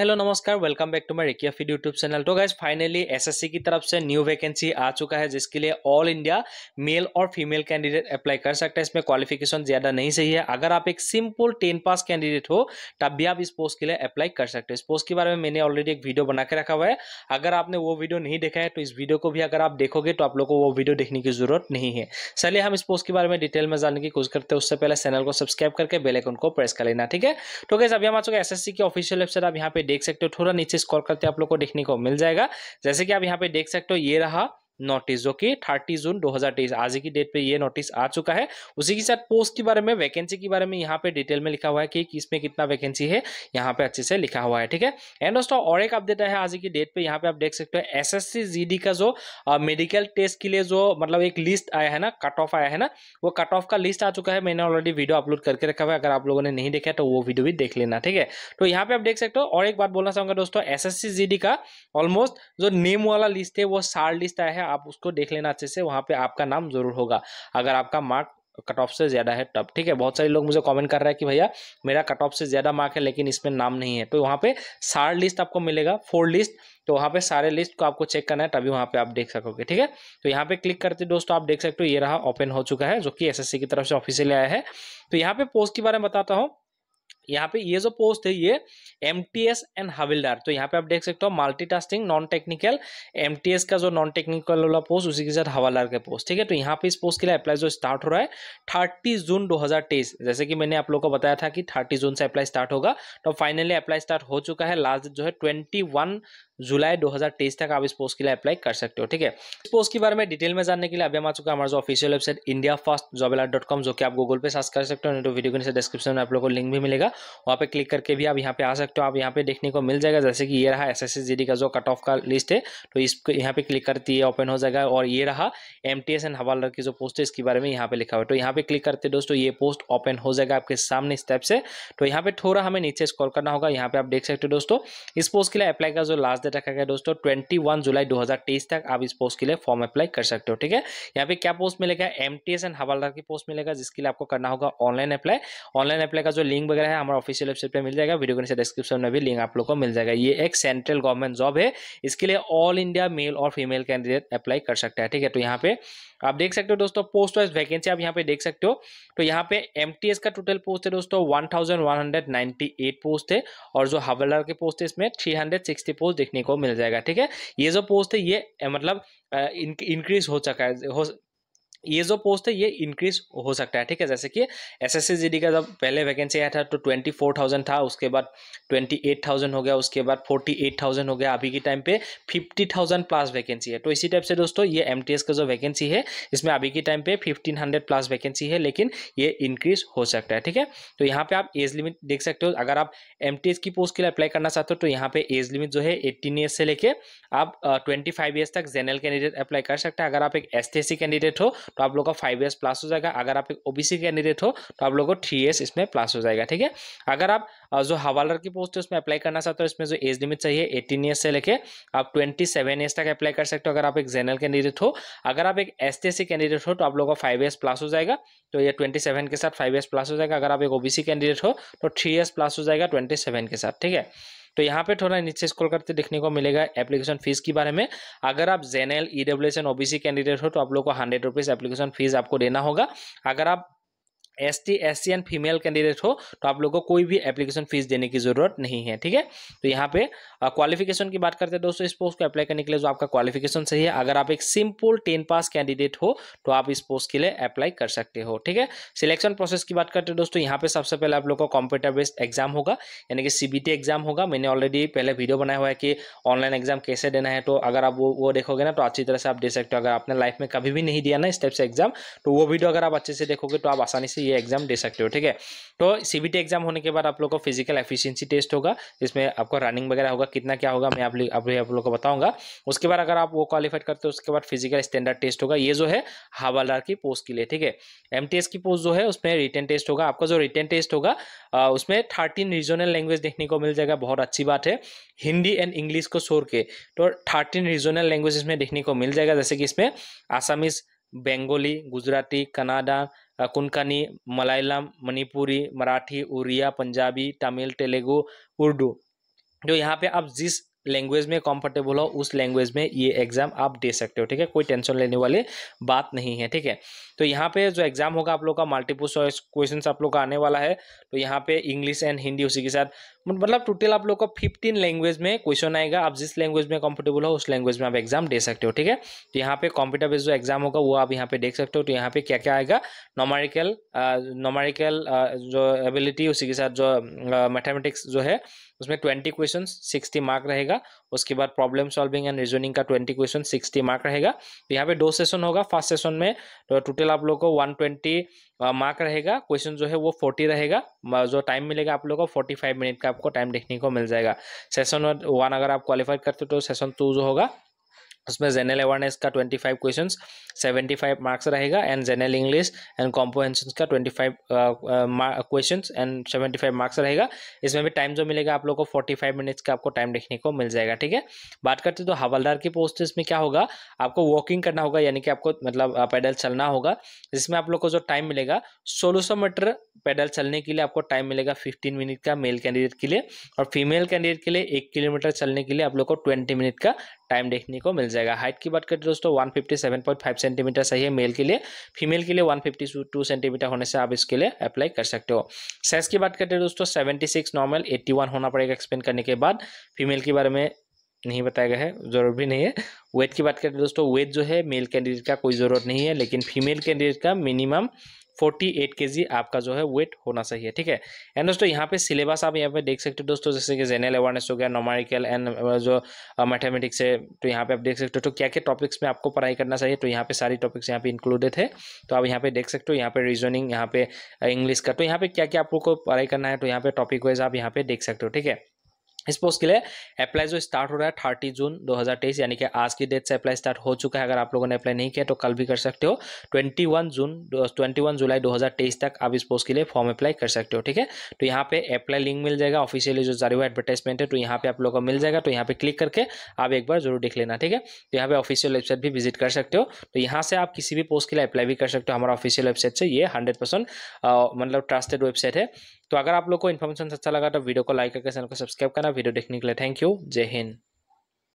hello नमस्कार welcome back to my रिकिया feed YouTube channel तो गाइज फाइनली एसएससी की तरफ से न्यू वैकेंसी आ चुका है जिसके लिए ऑल इंडिया मेल और फीमेल कैंडिडेट अप्लाई कर सकते हैं इसमें क्वालिफिकेशन ज़्यादा नहीं सही है अगर आप एक सिंपल टेन पास कैंडिडेट हो तब भी आप इस पोस्ट के लिए अप्लाई कर सकते हो इस पोस्ट के बारे में मैंने ऑलरेडी एक वीडियो बना के रखा हुआ है अगर आपने वो वीडियो नहीं देखा है तो इस वीडियो को भी अगर आप देखोगे तो आप लोग को वो वीडियो देखने की जरूरत नहीं है चलिए हम इस पोस्ट के बारे में डिटेल में जानने की कोशिश करते हैं उससे पहले चैनल को सब्सक्राइब करके बेलेकन को प्रेस कर लेना ठीक है तो गैस अभी हम आ चुके एस की ऑफिशियल वेबसाइट आप यहाँ पे देख सकते हो थोड़ा नीचे स्कॉल करते आप लोग को देखने को मिल जाएगा जैसे कि आप यहाँ पे देख सकते हो ये रहा नोटिस ओके थर्टी जून 2023 आज की डेट पे ये नोटिस आ चुका है उसी के साथ पोस्ट के बारे में वैकेंसी के बारे में यहाँ पे डिटेल में लिखा हुआ है कि किसमें कितना वैकेंसी है यहाँ पे अच्छे से लिखा हुआ है ठीक है एंड दोस्तों और एक अपडेट है आज की डेट पे यहाँ पे आप देख सकते हो एस एस डी का जो मेडिकल टेस्ट के लिए जो मतलब एक लिस्ट आया है ना कट ऑफ आया है ना वो कट ऑफ का लिस्ट आ चुका है मैंने ऑलरेडी वीडियो अपलोड करके रखा हुआ है अगर आप लोगों ने नहीं देखा तो वो वीडियो भी देख लेना ठीक है तो यहाँ पे आप देख सकते हो और एक बात बोलना चाहूंगा दोस्तों एस एस का ऑलमोस्ट जो नेम वाला लिस्ट है वो सार लिस्ट आया है है आप उसको देख लेना अच्छे से वहाँ पे आपका नाम जरूर होगा अगर आपका मार्क कट ऑफ से ज़्यादा है तब ठीक है बहुत सारे लोग मुझे कमेंट कर रहे हैं कि भैया मेरा कट ऑफ से ज़्यादा मार्क है लेकिन इसमें नाम नहीं है तो वहाँ पे सारा लिस्ट आपको मिलेगा फोर लिस्ट तो वहाँ पे सारे लिस्ट को आपको चेक करना है तभी वहाँ पे आप देख सकोगे ठीक है तो यहाँ पे क्लिक करते दोस्तों आप देख सकते हो ये रहा ओपन हो चुका है जो कि एस की तरफ से ऑफिसियली आया है तो यहाँ पर पोस्ट के बारे में बताता हूँ यहाँ पे ये जो पोस्ट है ये एम एंड हविलदार तो यहाँ पे आप देख सकते हो मल्टीटास्किंग नॉन टेक्निकल एम का जो नॉन टेक्निकल वाला पोस्ट उसी के साथ हवालदार का पोस्ट ठीक है तो यहाँ पे इस पोस्ट के लिए अप्लाई जो स्टार्ट हो रहा है थर्टी जून 2023 जैसे कि मैंने आप लोगों को बताया था कि थर्टी जून से अप्लाई स्टार्ट होगा तो फाइनली अप्लाई स्टार्ट हो चुका है लास्ट जो है ट्वेंटी जुलाई 2023 तक आप इस पोस्ट के लिए अप्लाई कर सकते हो ठीक है इस पोस्ट के बारे में डिटेल में जानने के लिए अभी हम आ चुका है हमारा जो official website India first job जो कि आप गूगल पे सर्च कर सकते हो नहीं तो वीडियो के नीचे डिस्क्रिप्शन में आप लोगों को लिंक भी मिलेगा वहाँ पे क्लिक करके भी आप यहाँ पे आ सकते हो आप यहाँ पे देखने को मिल जाएगा जैसे कि ये रहा एस एस का जो कट ऑफ का लिस्ट है तो इस यहाँ पे क्लिक करती है ओपन हो जाएगा और ये रहा एम टी एस की जो पोस्ट है इसके बारे में यहाँ पे लिखा हुआ है तो यहाँ पे क्लिक करते दोस्तों ये पोस्ट ओपन हो जाएगा आपके सामने स्टेप से तो यहाँ पे थोड़ा हमें नीचे स्कॉल करना होगा यहाँ पे आप देख सकते हो दोस्तों इस पोस्ट के लिए अप्लाई का जो लास्ट डेट रखा गया दोस्तों ट्वेंटी जुलाई दो तक आप इस पोस्ट के लिए फॉर्म अप्लाई कर सकते हो ठीक है यहाँ पे क्या पोस्ट मिलेगा एम एंड हवालदार की पोस्ट मिलेगा जिसके लिए आपको करना होगा ऑनलाइन अप्लाई ऑनलाइन अप्लाई का जो लिंक वगैरह है हमारा ऑफिशियल वेबसाइट पर मिल जाएगा वीडियो के नीचे डिस्क्रिप्शन में भी लिंक आप लोग को मिल जाएगा ये एक सेंट्रल गवर्नमेंट जॉब है इसके लिए ऑल इंडिया मेल और फीमेल कैंडिडेट अप्लाई कर सकता है ठीक है तो यहाँ पे आप देख सकते हो दोस्तों पोस्ट वाइज वैकेंसी आप यहाँ पे देख सकते हो तो यहाँ पे एम का टोटल पोस्ट है दोस्तों वन पोस्ट है और जो हवलदार के पोस्ट है इसमें थ्री पोस्ट देखने को मिल जाएगा ठीक है ये जो पोस्ट है ये मतलब इंक्रीज हो चुका है ये जो पोस्ट है ये इंक्रीज हो सकता है ठीक है जैसे कि एसएससी का जब पहले वैकेंसी आया था तो ट्वेंटी फोर थाउजेंड था उसके बाद ट्वेंटी एट थाउजेंड हो गया उसके बाद फोर्टी एट थाउजेंड हो गया अभी के टाइम पे फिफ्टी थाउजेंड प्लस वैकेंसी है तो इसी टाइप से दोस्तों ये एम का जो वैकेंसी है इसमें अभी के टाइम पे फिफ्टीन हंड्रेड प्लस वैकेंसी है लेकिन ये इंक्रीज हो सकता है ठीक है तो यहाँ पे आप एज लिमिट देख सकते हो अगर आप एम की पोस्ट के लिए अप्लाई करना चाहते हो तो यहाँ पे एज लिमिट जो है एट्टीन ईयर्स से लेके आप ट्वेंटी फाइव ईयर्स तक जनरल कैंडिडेट अप्लाई कर सकते हैं अगर आप एक एस कैंडिडेट हो तो आप लोग का फाइव ईयर्स प्लस हो जाएगा अगर आप एक ओबीसी कैंडिडेट हो तो आप लोगों को थ्री ईयर्स इसमें प्लस हो जाएगा ठीक है अगर आप जो हवालर की पोस्ट है उसमें अप्लाई करना चाहते हो इसमें जो एज लिमिट चाहिए एटीन ईयर्स से लेके आप ट्वेंटी सेवन तक अप्लाई कर सकते हो अगर आप एक जनरल कैंडिडेट हो अगर आप एक एस टी कैंडिडेट हो तो आप लोगों का फाइव ईयर्स प्लस हो जाएगा तो ये ट्वेंटी सेवन के साथ फाइव ईयर्स प्लस हो जाएगा अगर आप एक ओबीसी कैंडिडेट हो तो थ्री ईयर्स प्लस हो जाएगा ट्वेंटी सेवन के साथ ठीक है तो यहाँ पे थोड़ा नीचे स्क्रॉल करते देखने को मिलेगा एप्लीकेशन फीस के बारे में अगर आप general E W S OBC candidate हो तो आप लोग को हंड्रेड रुपीज़ एप्लीकेशन फीस आपको देना होगा अगर आप S T S C and female candidate हो तो आप लोगों को कोई भी एप्लीकेशन फीस देने की जरूरत नहीं है ठीक है तो यहाँ पे क्वालिफिकेशन की बात करते हैं दोस्तों इस पोस्ट को अप्लाई करने के लिए जो आपका क्वालिफिकेशन सही है अगर आप एक सिंपल टेन पास कैंडिडेट हो तो आप इस पोस्ट के लिए अप्लाई कर सकते हो ठीक है सिलेक्शन प्रोसेस की बात करते हैं दोस्तों यहाँ पे सबसे पहले आप लोग का कॉम्प्यूटर बेस्ड एग्जाम होगा यानी कि सीबीटी एग्जाम होगा मैंने ऑलरेडी पहले वीडियो बनाया हुआ है कि ऑनलाइन एग्जाम कैसे देना है तो अगर आप वो वो देखोगे ना तो अच्छी तरह से आप दे सकते हो अगर आपने लाइफ में कभी भी नहीं दिया ना इस टाइप से एग्जाम तो वो वीडियो अगर आप अच्छे से देखोगे तो आप आसानी से ये एग्जाम दे सकते हो ठीक है तो सीबीटी एग्जाम होने के बाद आप लोग को फिजिकल एफिशिएंसी टेस्ट होगा जिसमें आपका रनिंग वगैरह होगा कितना क्या होगा मैं आप अभी आप, लोग को बताऊंगा उसके बाद अगर आप वो क्वालिफाइड करते हो उसके बाद फिजिकल स्टैंडर्ड टेस्ट होगा ये जो है हवालदार की पोस्ट के लिए ठीक है एम की पोस्ट जो है उसमें रिटर्न टेस्ट होगा आपका जो रिटर्न टेस्ट होगा उसमें थर्टीन रीजनल लैंग्वेज देखने को मिल जाएगा बहुत अच्छी बात है हिंदी एंड इंग्लिश को छोड़ के तो थर्टीन रीजनल लैंग्वेज इसमें देखने को मिल जाएगा जैसे कि इसमें आसामीज बेंगोली गुजराती कनाडा कुनकानी मलयालम मणिपुरी मराठी उड़िया पंजाबी तमिल तेलुगु उर्दू जो तो यहाँ पे आप जिस लैंग्वेज में कंफर्टेबल हो उस लैंग्वेज में ये एग्ज़ाम आप दे सकते हो ठीक है कोई टेंशन लेने वाली बात नहीं है ठीक है तो यहाँ पे जो एग्ज़ाम होगा आप लोग का मल्टीपल चॉइस क्वेश्चन आप लोग का आने वाला है तो यहाँ पे इंग्लिश एंड हिंदी उसी के साथ मतलब टोटल आप लोग को फिफ्टीन लैंग्वेज में क्वेश्चन आएगा आप जिस लैंग्वेज में कंफर्टेबल हो उस लैंग्वेज में आप एग्जाम दे सकते हो ठीक है तो यहाँ पे कंप्यूटर बेस्ड जो एग्जाम होगा वो आप यहाँ पे देख सकते हो तो यहाँ पे क्या क्या आएगा नोमारिकल नोमारिकल जो एबिलिटी उसी के साथ जो मैथमेटिक्स जो है उसमें ट्वेंटी क्वेश्चन सिक्सटी मार्क रहेगा उसके बाद प्रॉब्लम सॉल्विंग एंड रीजनिंग का ट्वेंटी क्वेश्चन सिक्सटी मार्क रहेगा तो यहाँ पे दो सेशन होगा फर्स्ट सेशन में तो टोटल आप लोग को वन ट्वेंटी मार्क रहेगा क्वेश्चन जो है वो फोर्टी रहेगा जो टाइम मिलेगा आप लोग को फोर्टी फाइव मिनट का आपको टाइम देखने को मिल जाएगा सेशन वन अगर आप क्वालिफाई करते हो तो सेशन टू जो होगा उसमें जनरल अवेयरनेस का twenty five question seventy five marks रहेगा and general English and comprehension का twenty five question and seventy five marks रहेगा इसमें भी टाइम जो मिलेगा आप लोग को फोर्टी फाइव मिनट्स का आपको टाइम देखने को मिल जाएगा ठीक है बात करते तो हवलदार की पोस्ट इसमें क्या होगा आपको वॉकिंग करना होगा यानी कि आपको मतलब uh, पैदल चलना होगा जिसमें आप लोग को जो टाइम मिलेगा सोलह मीटर पैदल चलने के लिए आपको टाइम मिलेगा फिफ्टीन मिनट का मेल कैंडिडेट के लिए और फीमेल कैंडिडेट के लिए एक किलोमीटर चलने के लिए आप लोग को ट्वेंटी मिनट का टाइम देखने को मिल जाएगा हाइट की बात करते दोस्तों one fifty seven point five centimetre चाहिए मेल के लिए फीमेल के लिए 152 सेंटीमीटर होने से आप इसके लिए अप्लाई कर सकते हो साइज़ की बात करते हैं दोस्तों सिक्स नॉर्मल वन होना पड़ेगा एक्सप्लेन करने के बाद फीमेल के बारे में नहीं बताया गया है जरूर भी नहीं है वेट की बात हैं दोस्तों वेट जो है मेल कैंडिडेट का कोई ज़रूरत नहीं है लेकिन फीमेल कैंडिडेट का minimum forty eight K G आपका जो है वेट होना चाहिए ठीक है एंड दोस्तों यहाँ पे सिलेबस आप यहाँ पे देख सकते हो दोस्तों जैसे कि जेनरल अवेयरनेस हो गया नोमरिकल एंड जो मैथमेटिक्स है तो यहाँ पे आप देख सकते हो तो क्या क्या टॉपिक्स में आपको पढ़ाई करना चाहिए तो यहाँ पे सारी टॉपिक्स यहाँ पे इंक्लूडेड है तो आप यहाँ पे देख सकते हो यहाँ पे रीजनिंग यहाँ पे इंग्लिश का तो यहाँ पे क्या क्या आपको पढ़ाई करना है तो यहाँ पे टॉपिक वाइज आप यहाँ पे देख सकते हो ठीक है इस पोस्ट के लिए अप्लाई जो स्टार्ट हो रहा है थर्टी जून 2023 यानी कि आज की डेट से अप्लाई स्टार्ट हो चुका है अगर आप लोगों ने अप्लाई नहीं किया तो कल भी कर सकते हो 21 जून 21 जुलाई 2023 तक आप इस पोस्ट के लिए फॉर्म अप्लाई कर सकते हो ठीक है तो यहाँ पे अप्लाई लिंक मिल जाएगा ऑफिशियली जो जारी हुआ एडवर्टाइजमेंट है तो यहाँ पे आप लोगों को मिल जाएगा तो यहाँ पे क्लिक करके आप एक बार जरूर देख लेना ठीक है तो यहाँ पे ऑफिशियल वेबसाइट भी विजिट कर सकते हो तो यहाँ से आप किसी भी पोस्ट के लिए अप्लाई भी कर सकते हो हमारा ऑफिशियल वेबसाइट से ये हंड्रेड मतलब ट्रस्टेड वेबसाइट है तो अगर आप लोग को इन्फॉर्मेशन अच्छा लगा तो वीडियो को लाइक करके चैनल को सब्सक्राइब करना वीडियो देखने के लिए थैंक यू जय हिंद